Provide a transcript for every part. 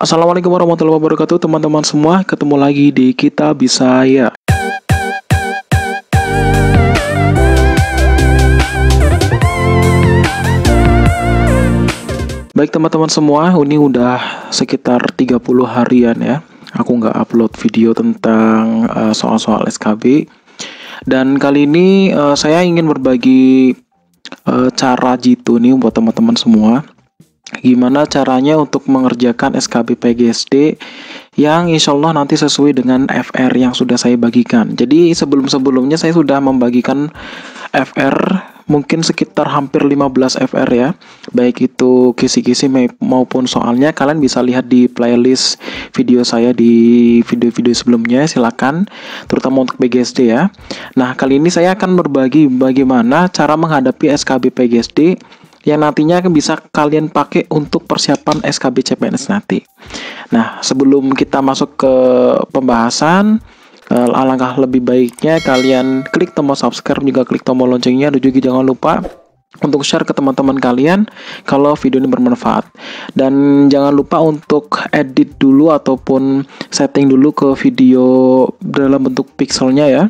Assalamualaikum warahmatullahi wabarakatuh teman-teman semua ketemu lagi di kita bisa ya Baik teman-teman semua ini udah sekitar 30 harian ya aku nggak upload video tentang eh, soal-soal uh, SKB dan kali ini uh, saya ingin berbagi uh, cara jitu nih buat teman-teman semua gimana caranya untuk mengerjakan SKB PGSD yang insya Allah nanti sesuai dengan FR yang sudah saya bagikan. Jadi sebelum-sebelumnya saya sudah membagikan FR mungkin sekitar hampir 15 FR ya baik itu kisi-kisi maupun soalnya kalian bisa lihat di playlist video saya di video-video sebelumnya silakan terutama untuk PGSD ya nah kali ini saya akan berbagi bagaimana cara menghadapi SKB PGSD yang nantinya akan bisa kalian pakai untuk persiapan SKB CPNS nanti. Nah, sebelum kita masuk ke pembahasan, eh, alangkah lebih baiknya kalian klik tombol subscribe juga klik tombol loncengnya dan juga jangan lupa untuk share ke teman-teman kalian kalau video ini bermanfaat dan jangan lupa untuk edit dulu ataupun setting dulu ke video dalam bentuk pixelnya ya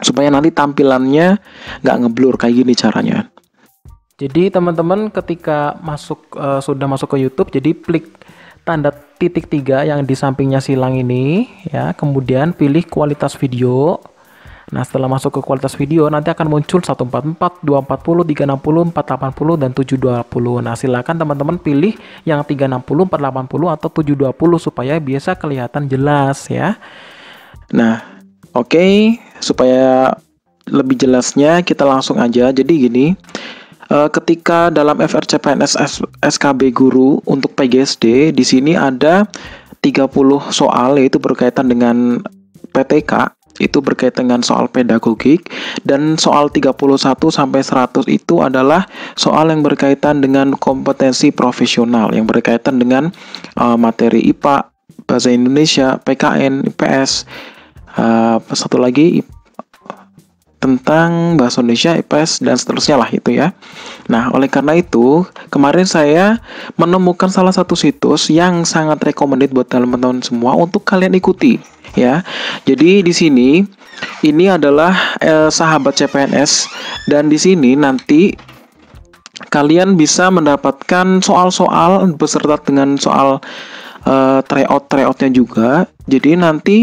supaya nanti tampilannya nggak ngeblur kayak gini caranya jadi teman-teman ketika masuk e, sudah masuk ke YouTube, jadi klik tanda titik tiga yang di sampingnya silang ini, ya. Kemudian pilih kualitas video. Nah setelah masuk ke kualitas video, nanti akan muncul 144, 240, 360, 480 dan 720. Nah silakan teman-teman pilih yang 360, 480 atau 720 supaya biasa kelihatan jelas ya. Nah oke okay, supaya lebih jelasnya kita langsung aja. Jadi gini. Eh, ketika dalam FRCPNS SKB guru untuk PGSD di sini ada 30 soal yaitu berkaitan dengan PTK itu berkaitan dengan soal pedagogik dan soal 31 sampai 100 itu adalah soal yang berkaitan dengan kompetensi profesional yang berkaitan dengan uh, materi IPA, bahasa Indonesia, PKN, IPS, uh, eh, satu lagi tentang bahasa Indonesia, IPS dan seterusnya lah itu ya. Nah, oleh karena itu, kemarin saya menemukan salah satu situs yang sangat recommended buat teman-teman semua untuk kalian ikuti ya. Jadi di sini ini adalah eh, sahabat CPNS dan di sini nanti kalian bisa mendapatkan soal-soal beserta dengan soal uh, eh, tryout tryoutnya juga. Jadi nanti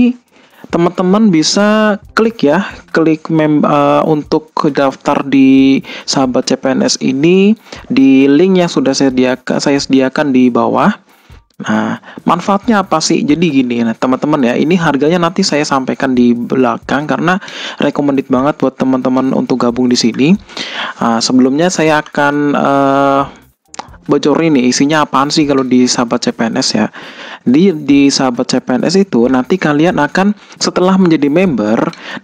teman-teman bisa klik ya, klik mem uh, untuk daftar di sahabat CPNS ini di link yang sudah saya sediakan, saya sediakan di bawah. Nah, manfaatnya apa sih? Jadi gini, nah, teman-teman ya, ini harganya nanti saya sampaikan di belakang karena recommended banget buat teman-teman untuk gabung di sini. Uh, sebelumnya saya akan uh, bocor ini isinya apaan sih kalau di sahabat CPNS ya di di sahabat CPNS itu nanti kalian akan setelah menjadi member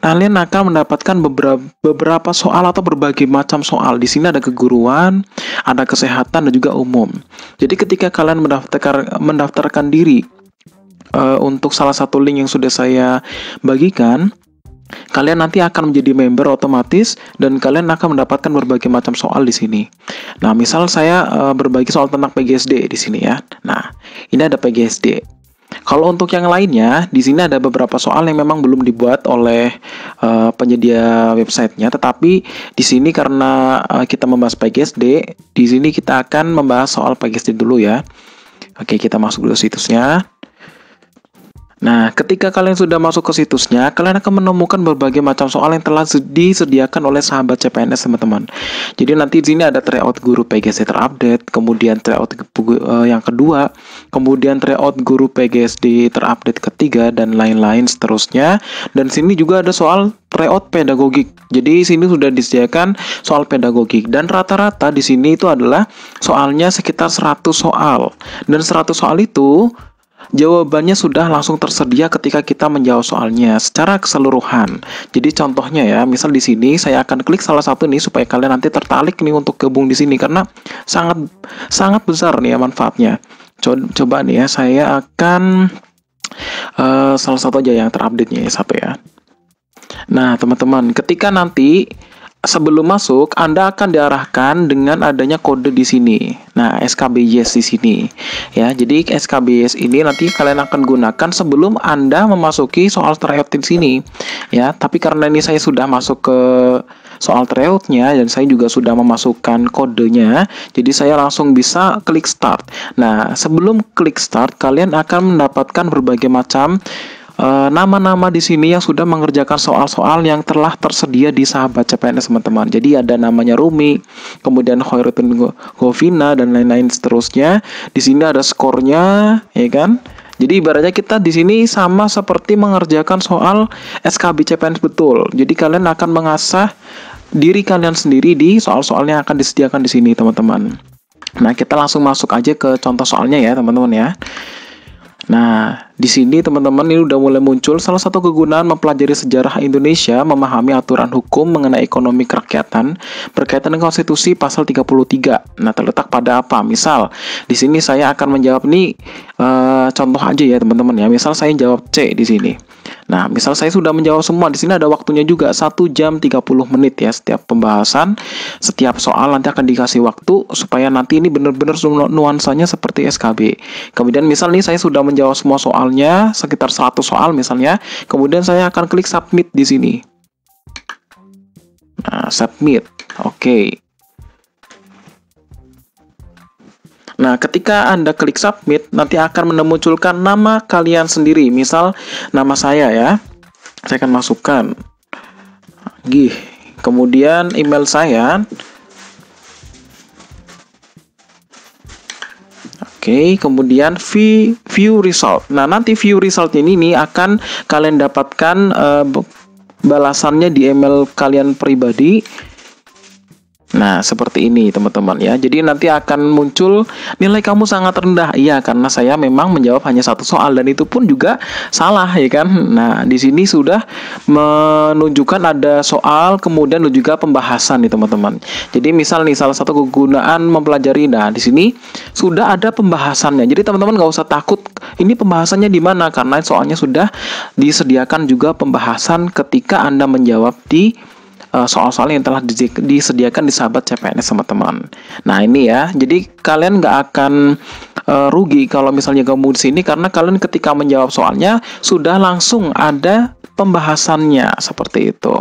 kalian akan mendapatkan beberapa beberapa soal atau berbagai macam soal di sini ada keguruan ada kesehatan dan juga umum jadi ketika kalian mendaftar mendaftarkan diri uh, untuk salah satu link yang sudah saya bagikan Kalian nanti akan menjadi member otomatis dan kalian akan mendapatkan berbagai macam soal di sini. Nah, misal saya eh, berbagi soal tentang PGSD di sini ya. Nah, ini ada PGSD. Kalau untuk yang lainnya, di sini ada beberapa soal yang memang belum dibuat oleh uh, penyedia websitenya. Tetapi di sini karena uh, kita membahas PGSD, di sini kita akan membahas soal PGSD dulu ya. Oke, kita masuk dulu situsnya. Nah, ketika kalian sudah masuk ke situsnya, kalian akan menemukan berbagai macam soal yang telah disediakan oleh sahabat CPNS teman-teman. Jadi nanti di sini ada tryout guru PGSD terupdate, kemudian tryout eh, yang kedua, kemudian tryout guru PGSD terupdate ketiga dan lain-lain seterusnya. Dan sini juga ada soal tryout pedagogik. Jadi sini sudah disediakan soal pedagogik dan rata-rata di sini itu adalah soalnya sekitar 100 soal. Dan 100 soal itu Jawabannya sudah langsung tersedia ketika kita menjawab soalnya secara keseluruhan. Jadi contohnya ya, misal di sini saya akan klik salah satu nih supaya kalian nanti tertarik nih untuk gabung di sini karena sangat sangat besar nih ya manfaatnya. Coba, coba nih ya, saya akan uh, salah satu aja yang terupdate nya ya, satu ya. Nah, teman-teman, ketika nanti sebelum masuk, Anda akan diarahkan dengan adanya kode di sini. Nah, SKBS e di sini. Ya, jadi SKBS e ini nanti kalian akan gunakan sebelum Anda memasuki soal tryout di sini. Ya, tapi karena ini saya sudah masuk ke soal tryoutnya dan saya juga sudah memasukkan kodenya, jadi saya langsung bisa klik start. Nah, sebelum klik start, kalian akan mendapatkan berbagai macam Eh, nama-nama di sini yang sudah mengerjakan soal-soal yang telah tersedia di sahabat CPNS teman-teman. Jadi ada namanya Rumi, kemudian Khairuddin Govina dan lain-lain seterusnya. Di sini ada skornya, ya kan? Jadi ibaratnya kita di sini sama seperti mengerjakan soal SKB CPNS betul. Jadi kalian akan mengasah diri kalian sendiri di soal-soal yang akan disediakan di sini, teman-teman. Nah, kita langsung masuk aja ke contoh soalnya ya, teman-teman ya. Nah, di sini teman-teman ini udah mulai muncul salah satu kegunaan mempelajari sejarah Indonesia, memahami aturan hukum mengenai ekonomi kerakyatan berkaitan dengan konstitusi pasal 33. Nah, terletak pada apa? Misal, di sini saya akan menjawab nih e, contoh aja ya teman-teman ya. Misal saya jawab C di sini. Nah, misal saya sudah menjawab semua, di sini ada waktunya juga 1 jam 30 menit ya setiap pembahasan, setiap soal nanti akan dikasih waktu supaya nanti ini benar-benar nuansanya seperti SKB. Kemudian misal nih saya sudah menjawab semua soalnya, sekitar 100 soal misalnya, kemudian saya akan klik submit di sini. Nah, submit. Oke. Okay. Nah, ketika Anda klik submit, nanti akan menemunculkan nama kalian sendiri. Misal, nama saya ya. Saya akan masukkan. Gih. Kemudian email saya. Oke, okay, kemudian view, result. Nah, nanti view result ini nih akan kalian dapatkan uh, balasannya di email kalian pribadi Nah, seperti ini teman-teman ya. Jadi nanti akan muncul nilai kamu sangat rendah. Iya, karena saya memang menjawab hanya satu soal dan itu pun juga salah ya kan. Nah, di sini sudah menunjukkan ada soal kemudian juga pembahasan nih teman-teman. Jadi misal nih salah satu kegunaan mempelajari. Nah, di sini sudah ada pembahasannya. Jadi teman-teman nggak usah takut ini pembahasannya di mana karena soalnya sudah disediakan juga pembahasan ketika Anda menjawab di Eh, soal-soal yang telah disediakan di sahabat CPNS teman-teman. Nah ini ya, jadi kalian nggak akan uh, rugi kalau misalnya kamu di sini karena kalian ketika menjawab soalnya sudah langsung ada pembahasannya seperti itu.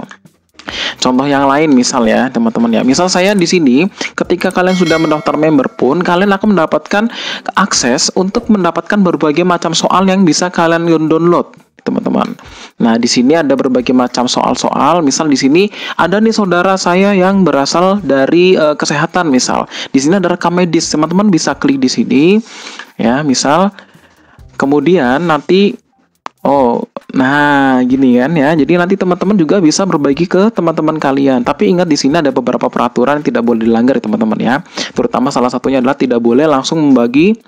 Contoh yang lain misal ya teman-teman ya. Misal saya di sini ketika kalian sudah mendaftar member pun kalian akan mendapatkan akses untuk mendapatkan berbagai macam soal yang bisa kalian download teman-teman. Nah, di sini ada berbagai macam soal-soal. Misal di sini ada nih saudara saya yang berasal dari e, kesehatan misal. Di sini ada rekam medis. Teman-teman bisa klik di sini ya, misal kemudian nanti Oh, nah gini kan ya. Jadi nanti teman-teman juga bisa berbagi ke teman-teman kalian. Tapi ingat di sini ada beberapa peraturan yang tidak boleh dilanggar teman-teman ya. Terutama salah satunya adalah tidak boleh langsung membagi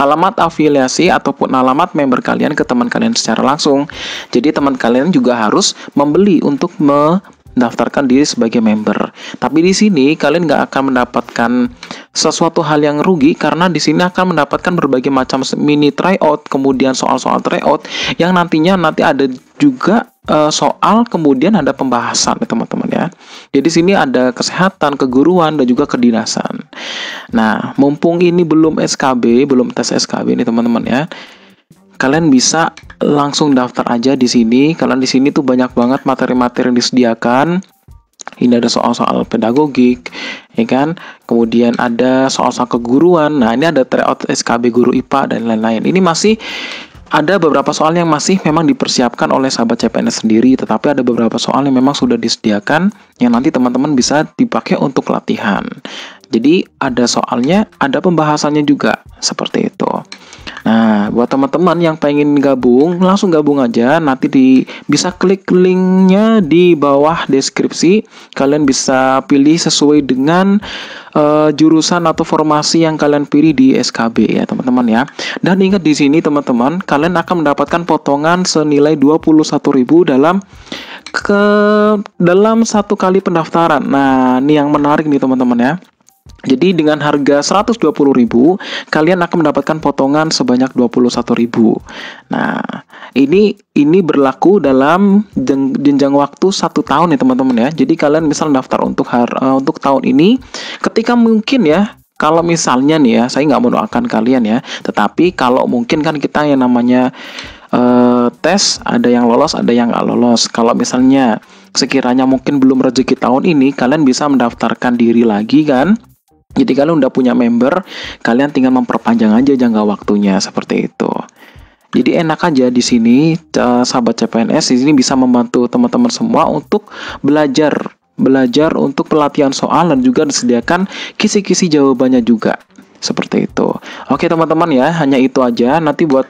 alamat afiliasi ataupun alamat member kalian ke teman kalian secara langsung. Jadi teman kalian juga harus membeli untuk mendaftarkan diri sebagai member. Tapi di sini kalian nggak akan mendapatkan sesuatu hal yang rugi karena di sini akan mendapatkan berbagai macam mini tryout, kemudian soal-soal tryout yang nantinya nanti ada juga uh, soal kemudian ada pembahasan ya teman-teman ya. Jadi sini ada kesehatan, keguruan dan juga kedinasan. Nah, mumpung ini belum SKB, belum tes SKB ini teman-teman ya. Kalian bisa langsung daftar aja di sini. Kalian di sini tuh banyak banget materi-materi yang disediakan ini ada soal-soal pedagogik, ya kan? Kemudian ada soal-soal keguruan. Nah, ini ada tryout SKB guru IPA dan lain-lain. Ini masih ada beberapa soal yang masih memang dipersiapkan oleh sahabat CPNS sendiri, tetapi ada beberapa soal yang memang sudah disediakan yang nanti teman-teman bisa dipakai untuk latihan. Jadi ada soalnya, ada pembahasannya juga seperti itu. Nah, buat teman-teman yang pengen gabung, langsung gabung aja. Nanti di bisa klik linknya di bawah deskripsi. Kalian bisa pilih sesuai dengan uh, jurusan atau formasi yang kalian pilih di SKB ya, teman-teman ya. Dan ingat di sini teman-teman, kalian akan mendapatkan potongan senilai 21.000 dalam ke dalam satu kali pendaftaran. Nah, ini yang menarik nih teman-teman ya. Jadi dengan harga 120.000 kalian akan mendapatkan potongan sebanyak 21.000. Nah, ini ini berlaku dalam jenjang waktu satu tahun ya teman-teman ya. Jadi kalian misal daftar untuk har, uh, untuk tahun ini ketika mungkin ya kalau misalnya nih ya, saya nggak mendoakan kalian ya, tetapi kalau mungkin kan kita yang namanya uh, tes ada yang lolos, ada yang nggak lolos. Kalau misalnya sekiranya mungkin belum rezeki tahun ini, kalian bisa mendaftarkan diri lagi kan jadi kalau udah punya member, kalian tinggal memperpanjang aja jangka waktunya seperti itu. Jadi enak aja di sini sahabat CPNS di sini bisa membantu teman-teman semua untuk belajar belajar untuk pelatihan soal dan juga disediakan kisi-kisi jawabannya juga seperti itu. Oke teman-teman ya, hanya itu aja. Nanti buat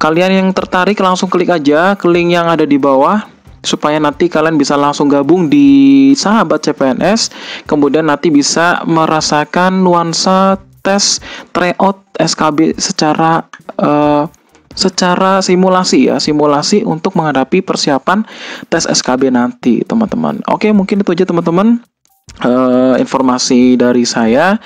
kalian yang tertarik langsung klik aja link yang ada di bawah supaya nanti kalian bisa langsung gabung di sahabat CPNS kemudian nanti bisa merasakan nuansa tes tryout SKB secara uh, secara simulasi ya, simulasi untuk menghadapi persiapan tes SKB nanti, teman-teman. Oke, mungkin itu aja teman-teman. Uh, informasi dari saya.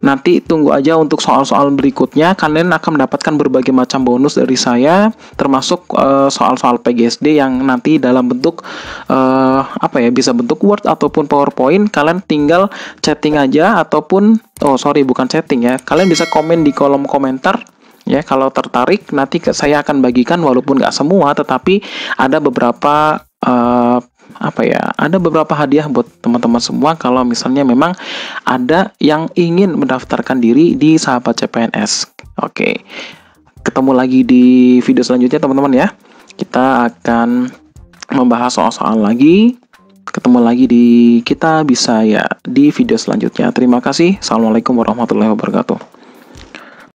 Nanti tunggu aja untuk soal-soal berikutnya. Kalian akan mendapatkan berbagai macam bonus dari saya, termasuk soal eh, soal-soal PGSD yang nanti dalam bentuk uh, apa ya bisa bentuk Word ataupun PowerPoint. Kalian tinggal chatting aja ataupun oh sorry bukan chatting ya. Kalian bisa komen di kolom komentar ya kalau tertarik nanti saya akan bagikan walaupun nggak semua tetapi ada beberapa uh, apa ya ada beberapa hadiah buat teman-teman semua kalau misalnya memang ada yang ingin mendaftarkan diri di sahabat CPNS oke ketemu lagi di video selanjutnya teman-teman ya kita akan membahas soal-soal lagi ketemu lagi di kita bisa ya di video selanjutnya terima kasih assalamualaikum warahmatullahi wabarakatuh